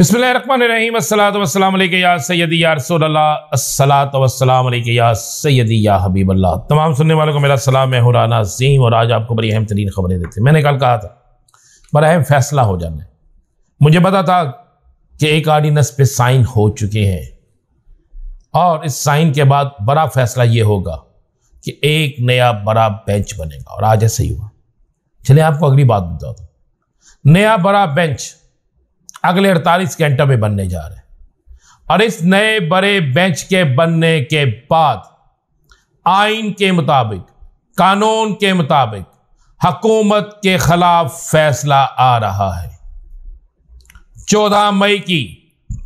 हबीबल्ला तमाम सुनने वालों को मेरा सलाम है हुराना सीम और आज आपको बड़ी अहम तरीन खबरें देते मैंने कल कहा था बड़ा अहम फैसला हो जाना है मुझे पता था कि एक आर्डीनेंस पे साइन हो चुके हैं और इस साइन के बाद बड़ा फैसला ये होगा कि एक नया बड़ा बेंच बनेगा और आज ऐसा ही हुआ चलिए आपको अगली बात बताता हूँ नया बड़ा बेंच अगले अड़तालीस घंटों में बनने जा रहे हैं और इस नए बड़े बेंच के बनने के बाद आइन के मुताबिक कानून के मुताबिक हकूमत के खिलाफ फैसला आ रहा है चौदह मई की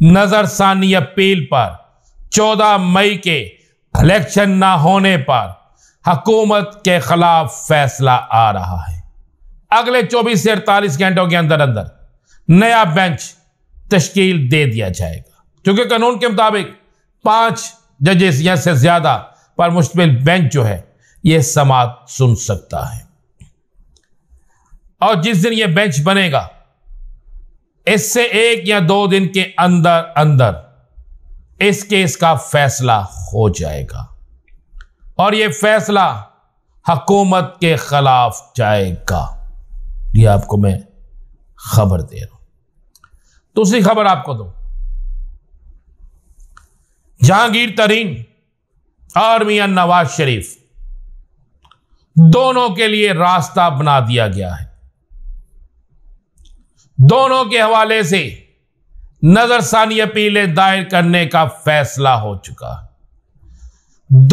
नज़रसानी अपील पर चौदह मई के इलेक्शन ना होने पर हकूमत के खिलाफ फैसला आ रहा है अगले चौबीस से अड़तालीस घंटों के अंदर अंदर नया बेंच तश्कील दे दिया जाएगा क्योंकि कानून के मुताबिक पांच जजेस या से ज़्यादा पर मुश्तमिल बेंच जो है यह समात सुन सकता है और जिस दिन यह बेंच बनेगा इससे एक या दो दिन के अंदर अंदर इस केस का फैसला हो जाएगा और यह फैसला हकूमत के खिलाफ जाएगा यह आपको मैं खबर दे रहा दूसरी खबर आपको दो जहांगीर तरीन और मियां नवाज शरीफ दोनों के लिए रास्ता बना दिया गया है दोनों के हवाले से नजरसानी अपीलें दायर करने का फैसला हो चुका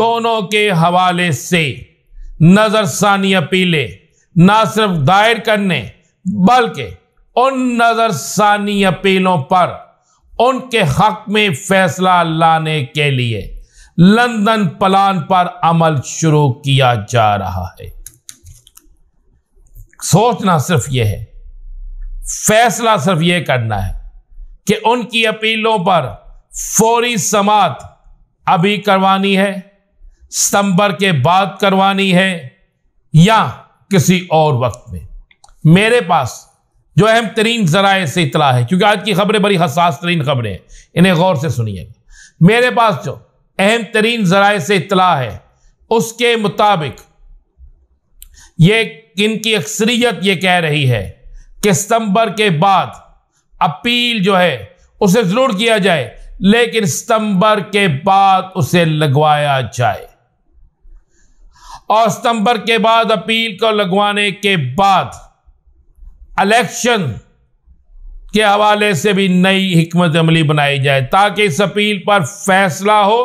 दोनों के हवाले से नजरसानी अपीलें ना सिर्फ दायर करने बल्कि उन नज़रसानी अपीलों पर उनके हक में फैसला लाने के लिए लंदन प्लान पर अमल शुरू किया जा रहा है सोचना सिर्फ यह है फैसला सिर्फ यह करना है कि उनकी अपीलों पर फौरी समात अभी करवानी है सितंबर के बाद करवानी है या किसी और वक्त में मेरे पास जो अहम तरीन ज़राए से इतला है क्योंकि आज की खबरें बड़ी हसास तरीन खबरें हैं इन्हें गौर से सुनिएगा मेरे पास जो अहम तरीन ज़राए से इतला है उसके मुताबिक ये इनकी अक्सरियत ये कह रही है कि सितंबर के बाद अपील जो है उसे ज़रूर किया जाए लेकिन सितंबर के बाद उसे लगवाया जाए और सितंबर के बाद अपील को लगवाने के बाद इलेक्शन के हवाले से भी नई हमत अमली बनाई जाए ताकि इस अपील पर फैसला हो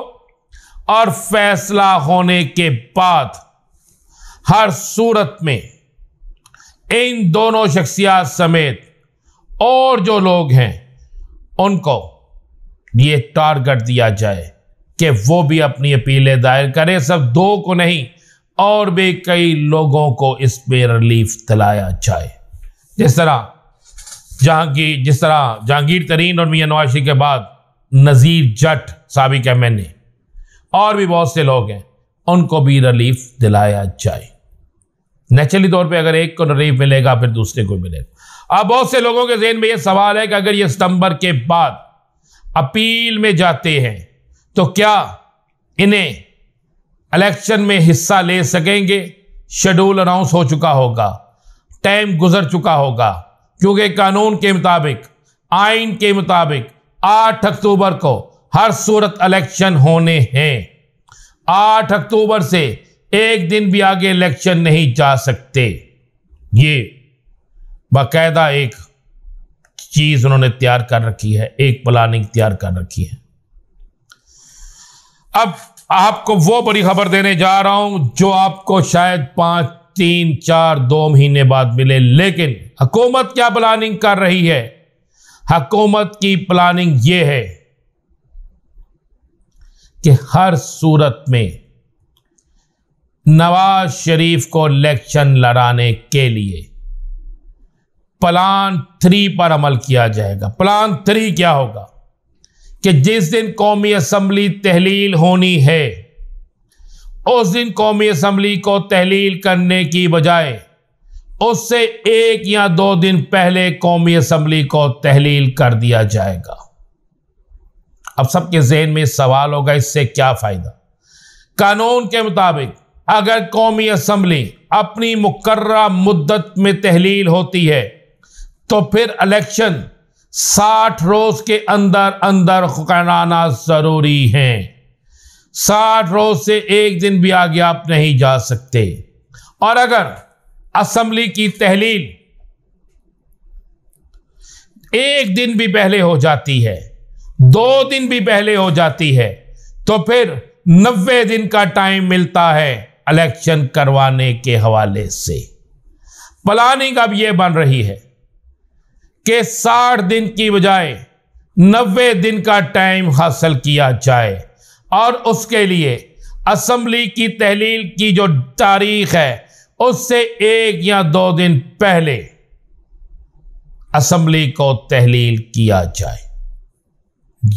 और फैसला होने के बाद हर सूरत में इन दोनों शख्सियात समेत और जो लोग हैं उनको ये टारगेट दिया जाए कि वो भी अपनी अपीलें दायर करें सब दो को नहीं और भी कई लोगों को इसमें रिलीफ दिलाया जाए जिस तरह जहाँ की जिस तरह जहांगीर तरीन और मियाँ नवाशी के बाद नज़ीर जट सबक एम एन ए और भी बहुत से लोग हैं उनको भी रिलीफ दिलाया जाए नेचुरली तौर पे अगर एक को रिलीफ मिलेगा फिर दूसरे को मिलेगा अब बहुत से लोगों के जहन में यह सवाल है कि अगर ये सितंबर के बाद अपील में जाते हैं तो क्या इन्हें इलेक्शन में हिस्सा ले सकेंगे शेड्यूल अनाउंस हो चुका होगा टाइम गुजर चुका होगा क्योंकि कानून के मुताबिक आइन के मुताबिक 8 अक्टूबर को हर सूरत इलेक्शन होने हैं 8 अक्टूबर से एक दिन भी आगे इलेक्शन नहीं जा सकते ये बाकायदा एक चीज उन्होंने तैयार कर रखी है एक प्लानिंग तैयार कर रखी है अब आपको वो बड़ी खबर देने जा रहा हूं जो आपको शायद पांच तीन चार दो महीने बाद मिले लेकिन हकूमत क्या प्लानिंग कर रही है हकूमत की प्लानिंग यह है कि हर सूरत में नवाज शरीफ को इलेक्शन लड़ाने के लिए प्लान थ्री पर अमल किया जाएगा प्लान थ्री क्या होगा कि जिस दिन कौमी असम्बली तहलील होनी है उस दिन कौमी असम्बली को तहलील करने की बजाय उससे एक या दो दिन पहले कौमी असम्बली को तहलील कर दिया जाएगा अब सबके जहन में सवाल होगा इससे क्या फ़ायदा कानून के मुताबिक अगर कौमी असम्बली अपनी मुकर्रा मुद्दत में तहलील होती है तो फिर इलेक्शन साठ रोज़ के अंदर अंदर कराना ज़रूरी है साठ रोज से एक दिन भी आगे आप नहीं जा सकते और अगर असम्बली की तहलील एक दिन भी पहले हो जाती है दो दिन भी पहले हो जाती है तो फिर नब्बे दिन का टाइम मिलता है इलेक्शन करवाने के हवाले से प्लानिंग अब यह बन रही है कि साठ दिन की बजाय नब्बे दिन का टाइम हासिल किया जाए और उसके लिए असम्बली की तहलील की जो तारीख है उससे एक या दो दिन पहले असम्बली को तहलील किया जाए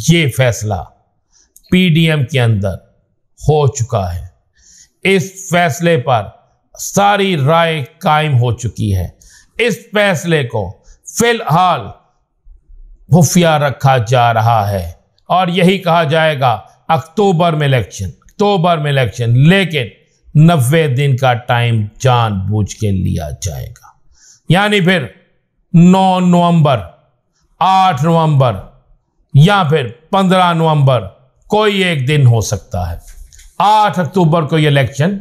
ये फैसला पीडीएम के अंदर हो चुका है इस फैसले पर सारी राय कायम हो चुकी है इस फैसले को फिलहाल खुफिया रखा जा रहा है और यही कहा जाएगा अक्टूबर में इलेक्शन अक्टूबर में इलेक्शन लेकिन नब्बे दिन का टाइम जानबूझ के लिया जाएगा यानी फिर 9 नवंबर 8 नवंबर या फिर 15 नवंबर कोई एक दिन हो सकता है 8 अक्टूबर को ये इलेक्शन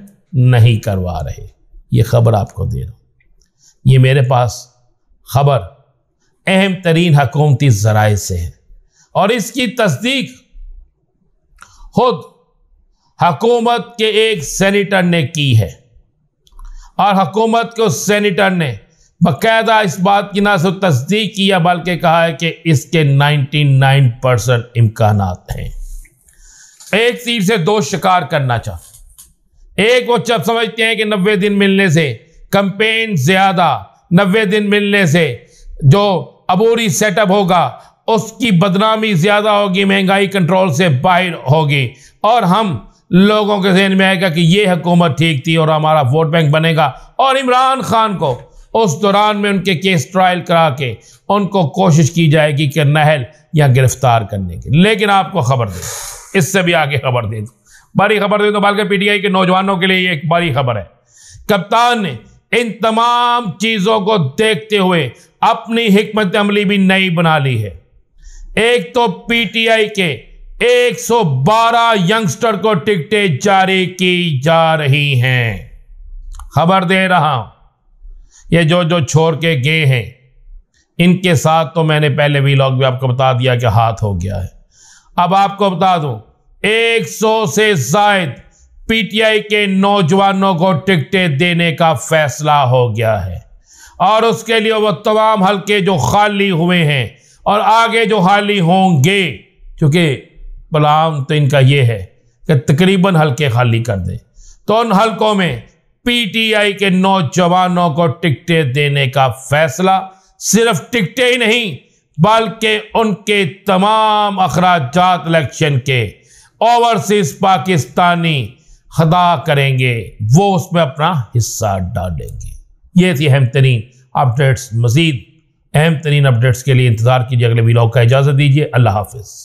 नहीं करवा रहे ये खबर आपको दे रहा हूँ ये मेरे पास खबर अहम तरीन हकूमती ज़राए से है और इसकी तस्दीक खुद हकूमत के एक सेनेटर ने की है और हकूमत के उस सेनेटर ने बाकायदा इस बात की ना सिर्फ तस्दीक किया बल्कि कहा है कि इसके 99 परसेंट इम्कान हैं एक तीर से दो शिकार करना चाह एक वो जब समझते हैं कि नबे दिन मिलने से कंपेन ज़्यादा नबे दिन मिलने से जो अबूरी सेटअप होगा उसकी बदनामी ज़्यादा होगी महंगाई कंट्रोल से बाहर होगी और हम लोगों के जहन में आएगा कि ये हुकूमत ठीक थी और हमारा वोट बैंक बनेगा और इमरान खान को उस दौरान में उनके केस ट्रायल करा के उनको कोशिश की जाएगी कि नहल या गिरफ्तार करने की लेकिन आपको खबर दे इससे भी आगे खबर दे दूँ बड़ी खबर दे दो बल्कि पी टी आई के नौजवानों के लिए एक बड़ी खबर है कप्तान ने इन तमाम चीज़ों को देखते हुए अपनी हमत अमली भी नई बना ली है एक तो पीटीआई के 112 यंगस्टर को टिकटें जारी की जा रही हैं खबर दे रहा हूं ये जो जो छोड़ के गए हैं इनके साथ तो मैंने पहले भी लॉग भी आपको बता दिया कि हाथ हो गया है अब आपको बता दूं 100 से जायद पीटीआई के नौजवानों को टिकटें देने का फैसला हो गया है और उसके लिए वो तमाम हलके जो खाली हुए हैं और आगे जो हाली होंगे क्योंकि बलाम तो इनका ये है कि तकरीबन हल्के खाली कर दें तो उन हल्कों में पीटीआई के नौजवानों को टिकटें देने का फैसला सिर्फ टिकटें ही नहीं बल्कि उनके तमाम अखराज इलेक्शन के ओवरसीज पाकिस्तानी खदा करेंगे वो उसमें अपना हिस्सा डालेंगे ये थी अहम तरीन अपडेट्स मजीद अहम तरीन अपडेट्स के लिए इंतजार कीजिए अगले व्लॉग का इजाज़त दीजिए अल्लाह हाफिज़